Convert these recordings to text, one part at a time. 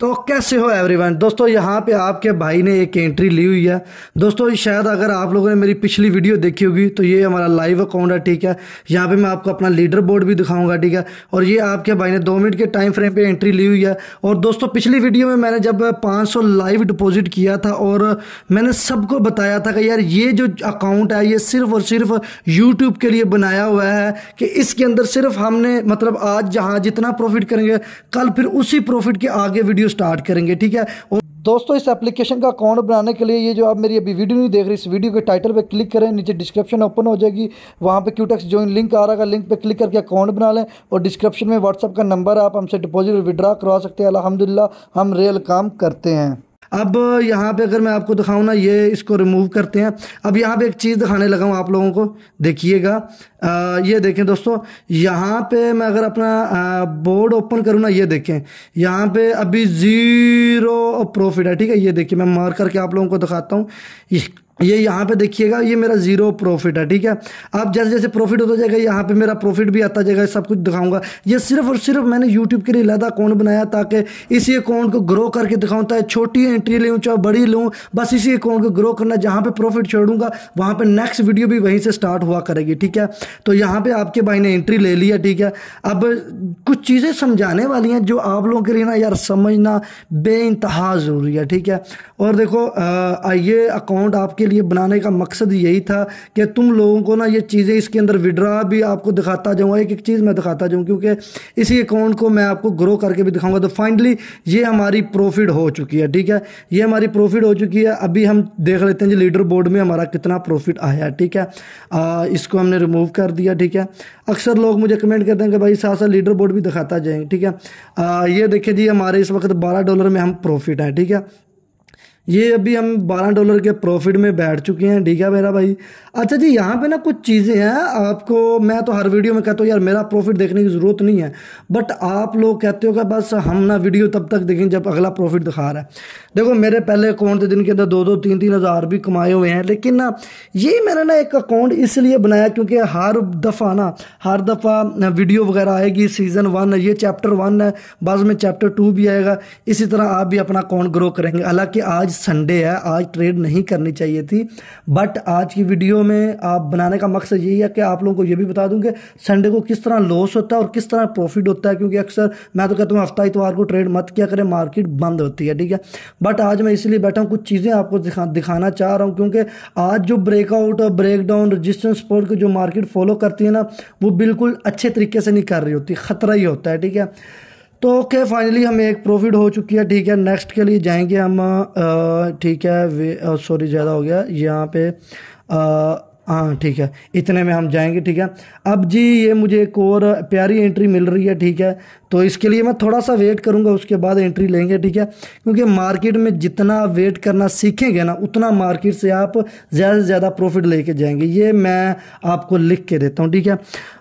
तो कैसे हो एवरीवन दोस्तों यहाँ पे आपके भाई ने एक एंट्री ली हुई है दोस्तों शायद अगर आप लोगों ने मेरी पिछली वीडियो देखी होगी तो ये हमारा लाइव अकाउंट है ठीक है यहाँ पे मैं आपको अपना लीडर बोर्ड भी दिखाऊंगा ठीक है और ये आपके भाई ने दो मिनट के टाइम फ्रेम पे एंट्री ली हुई है और दोस्तों पिछली वीडियो में मैंने जब पाँच लाइव डिपोजिट किया था और मैंने सबको बताया था कि यार ये जो अकाउंट है ये सिर्फ और सिर्फ यूट्यूब के लिए बनाया हुआ है कि इसके अंदर सिर्फ हमने मतलब आज जहाँ जितना प्रॉफिट करेंगे कल फिर उसी प्रॉफिट के आगे वीडियो वीडियो स्टार्ट करेंगे ठीक है दोस्तों इस एप्लीकेशन का अकाउंट बनाने के लिए ये जो आप मेरी अभी वीडियो नहीं देख रही इस वीडियो के टाइटल पे क्लिक करें नीचे डिस्क्रिप्शन ओपन हो जाएगी वहाँ पे क्यूटेक्स ज्वाइन लिंक आ रहा है लिंक पे क्लिक करके अकाउंट बना लें और डिस्क्रिप्शन में व्हाट्सअप का नंबर आप हमसे डिपॉजिट विड्रा करवा सकते हैं अलहमदिल्ला हम रियल काम करते हैं अब यहाँ पे अगर मैं आपको दिखाऊँ ना ये इसको रिमूव करते हैं अब यहाँ पे एक चीज़ दिखाने लगा हूँ आप लोगों को देखिएगा ये देखें दोस्तों यहाँ पे मैं अगर अपना बोर्ड ओपन करूँ ना ये देखें यहाँ पे अभी ज़ीरो प्रॉफिट है ठीक है ये देखिए मैं मार करके आप लोगों को दिखाता हूँ ये यहाँ पे देखिएगा ये मेरा जीरो प्रॉफिट है ठीक है अब जैसे जैसे प्रॉफिट होता जाएगा यहाँ पे मेरा प्रॉफिट भी आता जाएगा सब कुछ दिखाऊंगा ये सिर्फ और सिर्फ मैंने यूट्यूब के लिए लादा अकाउंट बनाया ताकि इसी अकाउंट को ग्रो करके दिखाऊं चाहे छोटी एंट्री लूँ चाहे बड़ी लूँ बस इसी अकाउंट को ग्रो करना जहाँ पर प्रॉफिट छोड़ूंगा वहाँ पर नेक्स्ट वीडियो भी वहीं से स्टार्ट हुआ करेगी ठीक है तो यहाँ पर आपके भाई ने एंट्री ले लिया ठीक है अब कुछ चीज़ें समझाने वाली हैं जो आप लोगों के लिए ना यार समझना बे ज़रूरी है ठीक है और देखो ये अकाउंट आपके के लिए बनाने का मकसद यही था कि तुम लोगों को ना ये चीज़ें इसके अंदर विड्रा भी आपको दिखाता जाऊँगा एक एक चीज़ मैं दिखाता जाऊँ क्योंकि इसी अकाउंट को मैं आपको ग्रो करके भी दिखाऊँगा तो फाइनली ये हमारी प्रॉफिट हो चुकी है ठीक है ये हमारी प्रॉफिट हो चुकी है अभी हम देख लेते हैं जी लीडर बोर्ड में हमारा कितना प्रॉफिट आया ठीक है आ, इसको हमने रिमूव कर दिया ठीक है अक्सर लोग मुझे कमेंट करते हैं कि भाई साथ साथ लीडर बोर्ड भी दिखाता जाएंगे ठीक है आ, ये देखिए जी हमारे इस वक्त बारह डॉलर में हम प्रॉफिट हैं ठीक है ये अभी हम 12 डॉलर के प्रॉफिट में बैठ चुके हैं ठीक है मेरा भाई अच्छा जी यहाँ पे ना कुछ चीज़ें हैं आपको मैं तो हर वीडियो में कहता हूँ यार मेरा प्रॉफिट देखने की ज़रूरत नहीं है बट आप लोग कहते हो कि बस हम ना वीडियो तब तक देखें जब अगला प्रॉफिट दिखा रहा है देखो मेरे पहले अकाउंट थे जिनके अंदर दो दो तीन तीन हज़ार भी कमाए हुए हैं लेकिन ना ये मैंने ना एक अकाउंट इसलिए बनाया क्योंकि हर दफ़ा ना हर दफ़ा वीडियो वगैरह आएगी सीज़न वन ये चैप्टर वन है बाद में चैप्टर टू भी आएगा इसी तरह आप भी अपना अकाउंट ग्रो करेंगे हालाँकि आज संडे है आज ट्रेड नहीं करनी चाहिए थी बट आज की वीडियो में आप बनाने का मकसद यही है कि आप लोगों को ये भी बता दूं कि संडे को किस तरह लॉस होता है और किस तरह प्रॉफिट होता है क्योंकि अक्सर मैं तो कहता हूँ हफ्ता इतवार को ट्रेड मत किया करें मार्केट बंद होती है ठीक है बट आज मैं इसलिए बैठा हूँ कुछ चीज़ें आपको दिखा दिखाना चाह रहा हूँ क्योंकि आज जो ब्रेकआउट और ब्रेकडाउन रजिस्टेंस पोर्ट जो मार्केट फॉलो करती है ना वो बिल्कुल अच्छे तरीके से नहीं कर रही होती खतरा ही होता है ठीक है तो ओके okay, फाइनली हमें एक प्रॉफिट हो चुकी है ठीक है नेक्स्ट के लिए जाएंगे हम ठीक है सॉरी ज़्यादा हो गया यहाँ पे हाँ ठीक है इतने में हम जाएंगे ठीक है अब जी ये मुझे एक और प्यारी एंट्री मिल रही है ठीक है तो इसके लिए मैं थोड़ा सा वेट करूँगा उसके बाद एंट्री लेंगे ठीक है क्योंकि मार्केट में जितना वेट करना सीखेंगे ना उतना मार्केट से आप ज़्यादा से ज़्यादा प्रॉफिट लेके जाएंगे ये मैं आपको लिख के देता हूँ ठीक है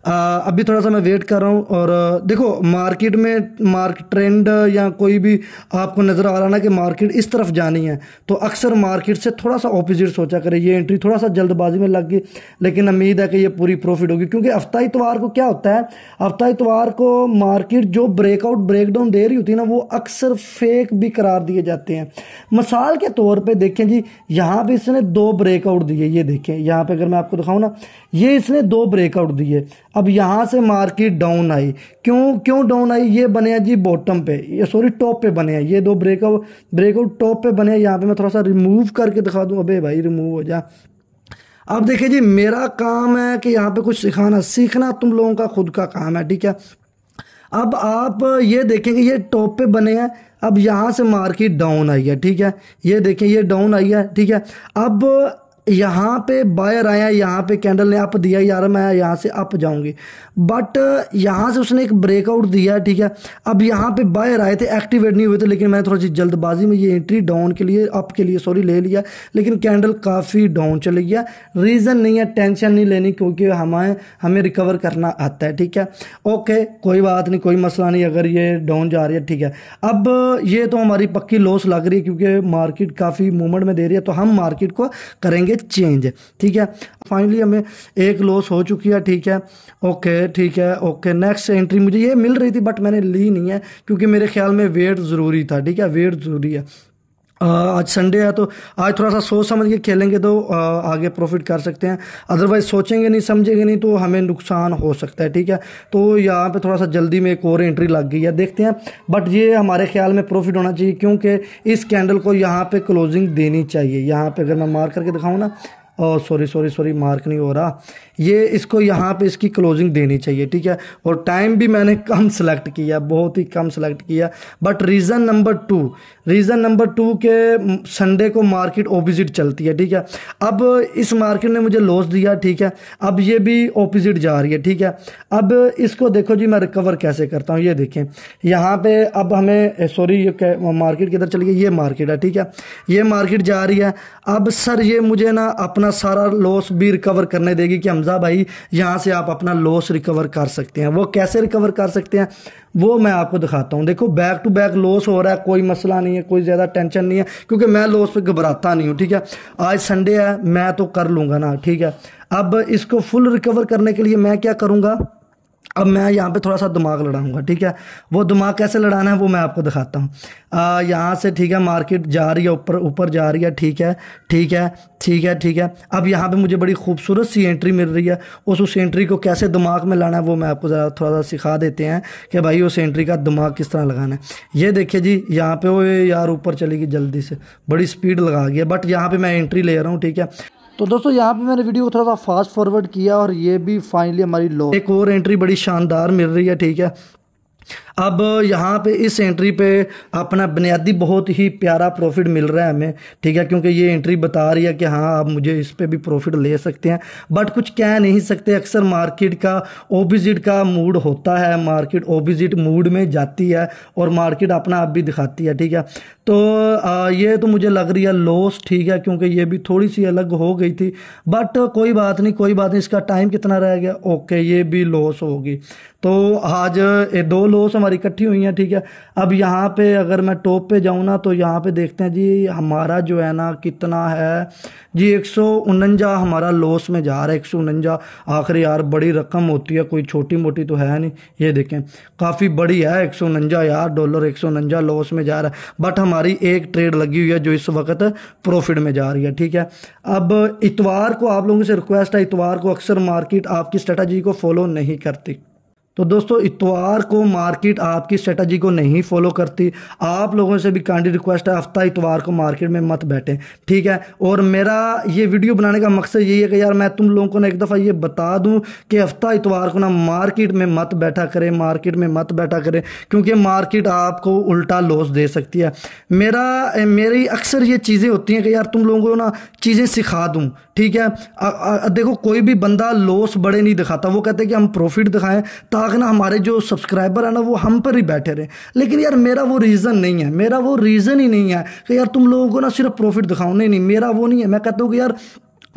आ, अभी थोड़ा सा मैं वेट कर रहा हूँ और देखो मार्केट में मार्केट ट्रेंड या कोई भी आपको नज़र आ रहा ना कि मार्केट इस तरफ जानी है तो अक्सर मार्केट से थोड़ा सा ऑपोजिट सोचा करें ये एंट्री थोड़ा सा जल्दबाजी में लग गई लेकिन उम्मीद है कि ये पूरी प्रॉफिट होगी क्योंकि हफ्ता इतवार को क्या होता है हफ्ता इतवार को मार्केट जो ब्रेकआउट ब्रेकडाउन दे रही होती है ना वो अक्सर फेक भी करार दिए जाते हैं मिसाल के तौर पे देखें जी यहाँ पे इसने दो ब्रेकआउट दिए ये देखें यहाँ पे अगर मैं आपको दिखाऊँ ना ये इसने दो ब्रेकआउट दिए अब यहाँ से मार्केट डाउन आई क्यों क्यों डाउन आई ये बने हैं जी बॉटम पे ये सॉरी टॉप पे बने हैं ये दो ब्रेकआउट ब्रेकआउट टॉप पे बने हैं यहाँ पे मैं थोड़ा सा रिमूव करके दिखा दूँ अबे भाई रिमूव हो जा अब देखिए जी मेरा काम है कि यहाँ पे कुछ सिखाना सीखना तुम लोगों का खुद का काम है ठीक है अब आप ये देखेंगे ये टॉप पे बने हैं अब यहाँ से मार्केट डाउन आई है ठीक है ये देखें ये डाउन आई है ठीक है अब यहाँ पे बायर आया यहाँ पे कैंडल ने अप दिया यार मैं यहाँ से अप जाऊँगी बट यहाँ से उसने एक ब्रेकआउट दिया ठीक है अब यहाँ पे बायर आए थे एक्टिवेट नहीं हुए थे लेकिन मैंने थोड़ी सी जल्दबाजी में ये एंट्री डाउन के लिए अप के लिए सॉरी ले लिया लेकिन कैंडल काफ़ी डाउन चले गया रीज़न नहीं है टेंशन नहीं लेनी क्योंकि हमें हमें रिकवर करना आता है ठीक है ओके कोई बात नहीं कोई मसला नहीं अगर ये डाउन जा रही है ठीक है अब ये तो हमारी पक्की लॉस लग रही है क्योंकि मार्केट काफ़ी मूवमेंट में दे रही है तो हम मार्केट को करेंगे करेंगे चेंज ठीक है फाइनली हमें एक लॉस हो चुकी है ठीक है ओके ठीक है ओके नेक्स्ट एंट्री मुझे ये मिल रही थी बट मैंने ली नहीं है क्योंकि मेरे ख्याल में वेट ज़रूरी था ठीक है वेट ज़रूरी है आज संडे है तो आज थोड़ा सा सोच समझ के खेलेंगे तो आगे प्रॉफिट कर सकते हैं अदरवाइज सोचेंगे नहीं समझेंगे नहीं तो हमें नुकसान हो सकता है ठीक है तो यहाँ पे थोड़ा सा जल्दी में एक और एंट्री लग गई है देखते हैं बट ये हमारे ख्याल में प्रॉफिट होना चाहिए क्योंकि इस कैंडल को यहाँ पर क्लोजिंग देनी चाहिए यहाँ पर अगर मैं मार करके दिखाऊँ ना और सॉरी सॉरी सॉरी मार्क नहीं हो रहा ये इसको यहाँ पे इसकी क्लोजिंग देनी चाहिए ठीक है और टाइम भी मैंने कम सेलेक्ट किया बहुत ही कम सेलेक्ट किया but reason number two reason number two के संडे को मार्केट ओपोजिट चलती है ठीक है अब इस मार्केट ने मुझे लॉस दिया ठीक है अब ये भी ओपोजिट जा रही है ठीक है अब इसको देखो जी मैं रिकवर कैसे करता हूँ ये देखें यहाँ पर अब हमें सॉरी ये मार्केट किधर चली गई ये मार्केट है ठीक है ये मार्केट जा रही है अब सर ये मुझे ना अपना सारा लॉस भी रिकवर करने देगी कि हम हमज़ा भाई यहाँ से आप अपना लॉस रिकवर कर सकते हैं वो कैसे रिकवर कर सकते हैं वो मैं आपको दिखाता हूँ देखो बैक टू बैक लॉस हो रहा है कोई मसला नहीं है कोई ज़्यादा टेंशन नहीं है क्योंकि मैं लॉस पे घबराता नहीं हूँ ठीक है आज संडे है मैं तो कर लूँगा ना ठीक है अब इसको फुल रिकवर करने के लिए मैं क्या करूँगा अब मैं यहाँ पे थोड़ा सा दिमाग लड़ाऊंगा ठीक है वो दिमाग कैसे लड़ाना है वो मैं आपको दिखाता हूँ यहाँ से ठीक है मार्केट जा रही है ऊपर ऊपर जा रही है ठीक है ठीक है ठीक है ठीक है अब यहाँ पे मुझे बड़ी खूबसूरत सी एंट्री मिल रही है उस उस एंट्री को कैसे दिमाग में लाना है वो मैं आपको ज़रा थोड़ा सा सिखा देते हैं कि भाई उस एंट्री का दिमाग किस तरह लगाना है ये देखिए जी यहाँ पे वो यार ऊपर चलेगी जल्दी से बड़ी स्पीड लगा गया बट यहाँ पर मैं एंट्री ले रहा हूँ ठीक है तो दोस्तों यहाँ पे मैंने वीडियो को थोड़ा सा फास्ट फॉरवर्ड किया और ये भी फाइनली हमारी लो एक और एंट्री बड़ी शानदार मिल रही है ठीक है अब यहाँ पे इस एंट्री पे अपना बुनियादी बहुत ही प्यारा प्रॉफिट मिल रहा है हमें ठीक है क्योंकि ये एंट्री बता रही है कि हाँ आप मुझे इस पर भी प्रॉफिट ले सकते हैं बट कुछ कह नहीं सकते अक्सर मार्केट का ओबिजिट का मूड होता है मार्केट ओबिजिट मूड में जाती है और मार्केट अपना आप भी दिखाती है ठीक है तो आ, ये तो मुझे लग रही है लॉस ठीक है क्योंकि ये भी थोड़ी सी अलग हो गई थी बट कोई बात नहीं कोई बात नहीं इसका टाइम कितना रह गया ओके ये भी लॉस होगी तो आज ये दो लॉस हमारी इकट्ठी हुई हैं ठीक है अब यहाँ पे अगर मैं टॉप पे जाऊँ ना तो यहाँ पे देखते हैं जी हमारा जो है ना कितना है जी एक हमारा लॉस में जा रहा है एक सौ आखिर यार बड़ी रकम होती है कोई छोटी मोटी तो है नहीं ये देखें काफ़ी बड़ी है एक यार डॉलर एक लॉस में जा रहा है बट हमारी एक ट्रेड लगी हुई है जो इस वक्त प्रॉफिट में जा रही है ठीक है अब इतवार को आप लोगों से रिक्वेस्ट है इतवार को अक्सर मार्केट आपकी स्ट्रेटजी को फॉलो नहीं करती तो दोस्तों इतवार को मार्केट आपकी स्ट्रेटजी को नहीं फॉलो करती आप लोगों से भी कांडी रिक्वेस्ट है हफ्ता इतवार को मार्केट में मत बैठें ठीक है और मेरा ये वीडियो बनाने का मकसद यही है कि यार मैं तुम लोगों को ना एक दफ़ा ये बता दूं कि हफ्ता इतवार को ना मार्केट में मत बैठा करें मार्केट में मत बैठा करें क्योंकि मार्केट आपको उल्टा लॉस दे सकती है मेरा मेरी अक्सर ये चीज़ें होती हैं कि यार तुम लोगों को ना चीज़ें सिखा दूँ ठीक है आ, आ, देखो कोई भी बंदा लॉस बड़े नहीं दिखाता वो कहते हैं कि हम प्रॉफिट दिखाएं ताकि ना हमारे जो सब्सक्राइबर है ना वो हम पर ही बैठे रहें लेकिन यार मेरा वो रीज़न नहीं है मेरा वो रीज़न ही नहीं है कि यार तुम लोगों को ना सिर्फ प्रॉफिट दिखाओ नहीं नहीं मेरा वो नहीं है मैं कहता हूँ कि यार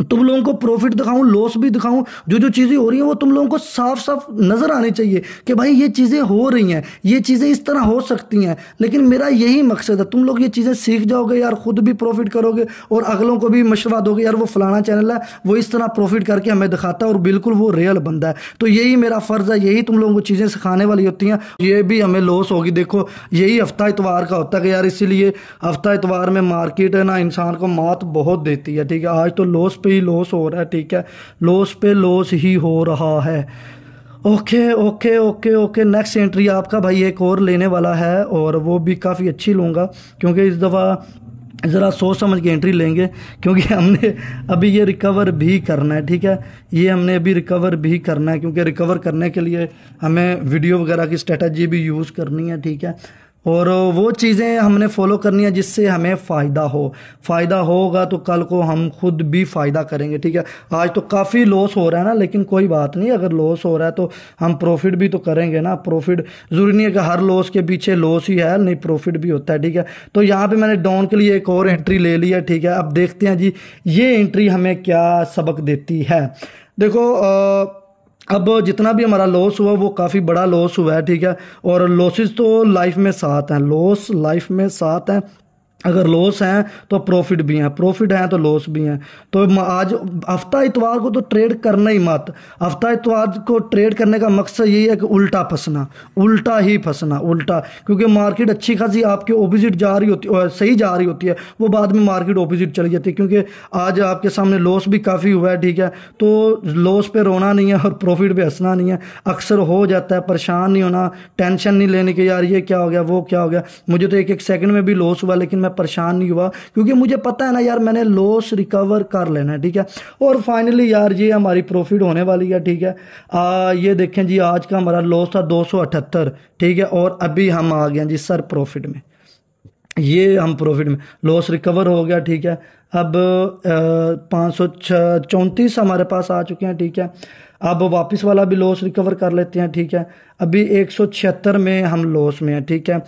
तुम लोगों को प्रॉफिट दिखाऊं लॉस भी दिखाऊं जो जो चीज़ें हो रही हैं वो तुम लोगों को साफ साफ नज़र आने चाहिए कि भाई ये चीज़ें हो रही हैं ये चीज़ें इस तरह हो सकती हैं लेकिन मेरा यही मकसद है तुम लोग ये चीज़ें सीख जाओगे यार खुद भी प्रॉफिट करोगे और अगलों को भी मशवरा दोगे यार वो फलाना चैनल है वो इस तरह प्रॉफिट करके हमें दिखाता है और बिल्कुल वो रियल बंदा है तो यही मेरा फ़र्ज़ है यही तुम लोगों को चीज़ें सिखाने वाली होती हैं ये भी हमें लॉस होगी देखो यही हफ्ता इतवार का होता है यार इसीलिए हफ्ता इतवार में मार्केट है ना इंसान को मात बहुत देती है ठीक है आज तो लॉस पे ही लॉस हो रहा है ठीक है लॉस पे लॉस ही हो रहा है okay okay okay okay next entry आपका भाई एक और लेने वाला है और वो भी काफ़ी अच्छी लूँगा क्योंकि इस दफ़ा ज़रा सोच समझ के एंट्री लेंगे क्योंकि हमने अभी ये रिकवर भी करना है ठीक है ये हमने अभी रिकवर भी करना है क्योंकि रिकवर करने के लिए हमें वीडियो वगैरह की स्ट्रेटजी भी यूज़ करनी है ठीक है और वो चीज़ें हमने फॉलो करनी है जिससे हमें फ़ायदा हो फ़ायदा होगा तो कल को हम खुद भी फ़ायदा करेंगे ठीक है आज तो काफ़ी लॉस हो रहा है ना लेकिन कोई बात नहीं अगर लॉस हो रहा है तो हम प्रॉफिट भी तो करेंगे ना प्रॉफिट ज़रूरी नहीं है कि हर लॉस के पीछे लॉस ही है नहीं प्रॉफिट भी होता है ठीक है तो यहाँ पर मैंने डाउन के लिए एक और एंट्री ले ली है ठीक है अब देखते हैं जी ये एंट्री हमें क्या सबक देती है देखो आ, अब जितना भी हमारा लॉस हुआ वो काफ़ी बड़ा लॉस हुआ है ठीक है और लॉसेस तो लाइफ में साथ हैं लॉस लाइफ में साथ हैं अगर लॉस हैं तो प्रॉफिट भी हैं प्रॉफिट हैं तो लॉस भी हैं तो आज हफ्ता इतवार को तो ट्रेड करना ही मत हफ्ता इतवार को ट्रेड करने का मकसद यही है कि उल्टा फंसना उल्टा ही फंसना उल्टा क्योंकि मार्केट अच्छी खासी आपके ऑपोजिट जा रही होती है सही जा रही होती है वो बाद में मार्केट ऑपोजिट चली जाती है क्योंकि आज आपके सामने लॉस भी काफ़ी हुआ है ठीक है तो लॉस पर रोना नहीं है और प्रॉफिट पर हंसना नहीं है अक्सर हो जाता है परेशान नहीं होना टेंशन नहीं लेने के यार ये क्या हो गया वो क्या हो गया मुझे तो एक एक सेकेंड में भी लॉस हुआ लेकिन मैं परेशान नहीं हुआ क्योंकि मुझे पता है ना यार मैंने लॉस रिकवर कर लेना है ठीक है और फाइनली यार ये हमारी प्रॉफिट होने वाली है ठीक है आ, ये देखें जी आज का हमारा लॉस था दो ठीक है और अभी हम आ गए जी सर प्रॉफिट में ये हम प्रॉफिट में लॉस रिकवर हो गया ठीक है अब पाँच सौ चौंतीस हमारे पास आ चुके हैं ठीक है अब वापस वाला भी लॉस रिकवर कर लेते हैं ठीक है अभी एक में हम लॉस में हैं ठीक है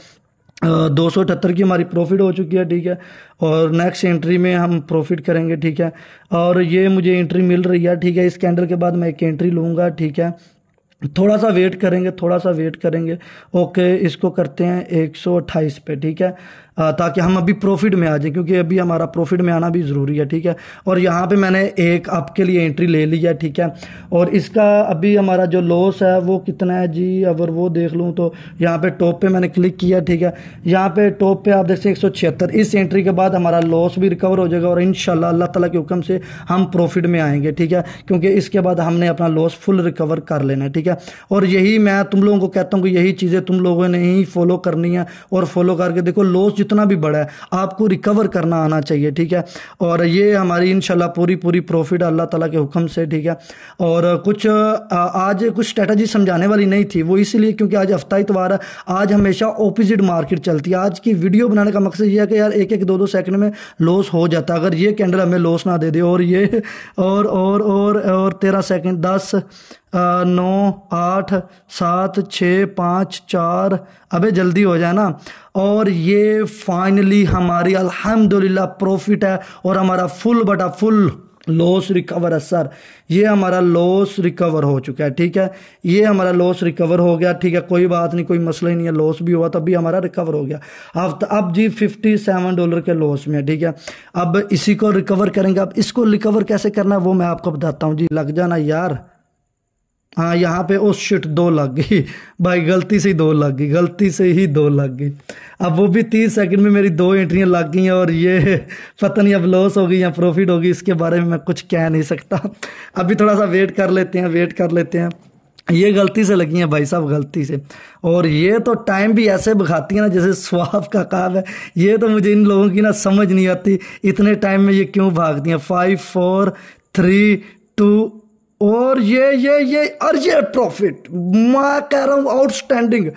दो सौ अठहत्तर की हमारी प्रॉफिट हो चुकी है ठीक है और नेक्स्ट एंट्री में हम प्रॉफिट करेंगे ठीक है और ये मुझे एंट्री मिल रही है ठीक है इस कैंडल के बाद मैं एक एंट्री लूँगा ठीक है थोड़ा सा वेट करेंगे थोड़ा सा वेट करेंगे ओके इसको करते हैं एक सौ अट्ठाईस पे ठीक है ताकि हम अभी प्रॉफिट में आ जाए क्योंकि अभी हमारा प्रॉफिट में आना भी ज़रूरी है ठीक है और यहाँ पे मैंने एक आपके लिए एंट्री ले ली है ठीक है और इसका अभी हमारा जो लॉस है वो कितना है जी अगर वो देख लूँ तो यहाँ पे टॉप पे मैंने क्लिक किया ठीक है यहाँ पे टॉप पे आप देख सकते हैं इस एंट्री के बाद हमारा लॉस भी रिकवर हो जाएगा और इन अल्लाह तला के हुक्म से हम प्रॉफिट में आएंगे ठीक है क्योंकि इसके बाद हमने अपना लॉस फुल रिकवर कर लेना है ठीक है और यही मैं तुम लोगों को कहता हूँ कि यही चीज़ें तुम लोगों ने ही फॉलो करनी है और फॉलो करके देखो लॉस जितना भी बड़ा है आपको रिकवर करना आना चाहिए ठीक है और ये हमारी इन पूरी पूरी प्रॉफिट अल्लाह ताला के हुक्म से ठीक है और कुछ आज कुछ स्ट्रेटजी समझाने वाली नहीं थी वो इसीलिए क्योंकि आज हफ्ता इतवार तो है आज हमेशा ओपोजिट मार्केट चलती है आज की वीडियो बनाने का मकसद यह है कि यार एक एक दो दो सेकंड में लॉस हो जाता अगर ये कैंडल हमें लॉस ना दे दे और ये और और और और तेरह सेकंड दस नौ आठ सात छः पाँच चार अबे जल्दी हो जाए ना और ये फाइनली हमारी अल्हम्दुलिल्लाह प्रॉफिट है और हमारा फुल बटा फुल लॉस रिकवर है सर ये हमारा लॉस रिकवर हो चुका है ठीक है ये हमारा लॉस रिकवर हो गया ठीक है कोई बात नहीं कोई मसला ही नहीं है लॉस भी हुआ तब भी हमारा रिकवर हो गया अब अब जी फिफ्टी सेवन डॉलर के लॉस में है ठीक है अब इसी को रिकवर करेंगे अब इसको रिकवर कैसे करना है वो मैं आपको बताता हूँ जी लग जाना यार हाँ यहाँ पे ओ शिट दो लग गई भाई गलती से ही दो लग गई गलती से ही दो लग गई अब वो भी तीस सेकंड में मेरी दो एंट्रियाँ लग गई और ये पता नहीं अब लॉस होगी या प्रॉफिट होगी इसके बारे में मैं कुछ कह नहीं सकता अभी थोड़ा सा वेट कर लेते हैं वेट कर लेते हैं ये गलती से लगी हैं भाई साहब गलती से और ये तो टाइम भी ऐसे बखाती है ना जैसे स्वाब का काम है ये तो मुझे इन लोगों की ना समझ नहीं आती इतने टाइम में ये क्यों भागती हैं फाइव फोर थ्री टू और ये ये ये अर्जे प्रॉफिट मैं कह रहा हूं आउटस्टैंडिंग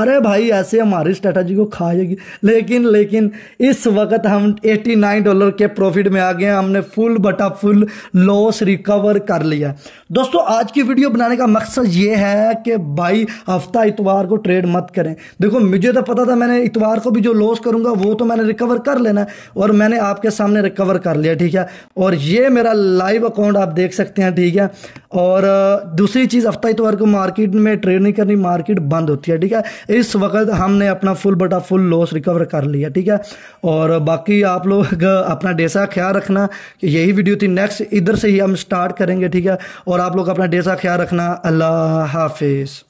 अरे भाई ऐसे हमारी स्ट्रेटजी को खा जाएगी लेकिन लेकिन इस वक्त हम 89 डॉलर के प्रॉफिट में आ गए हमने फुल बटा फुल लॉस रिकवर कर लिया दोस्तों आज की वीडियो बनाने का मकसद ये है कि भाई हफ्ता इतवार को ट्रेड मत करें देखो मुझे तो पता था मैंने इतवार को भी जो लॉस करूंगा वो तो मैंने रिकवर कर लेना और मैंने आपके सामने रिकवर कर लिया ठीक है और ये मेरा लाइव अकाउंट आप देख सकते हैं ठीक है और दूसरी चीज़ हफ्ता इतवार को मार्केट में ट्रेड नहीं करनी मार्केट बंद होती है ठीक है इस वक्त हमने अपना फुल बटा फुल लॉस रिकवर कर लिया ठीक है और बाकी आप लोग अपना डेसा ख्याल रखना यही वीडियो थी नेक्स्ट इधर से ही हम स्टार्ट करेंगे ठीक है और आप लोग अपना डेसा ख्याल रखना अल्लाह हाफिज़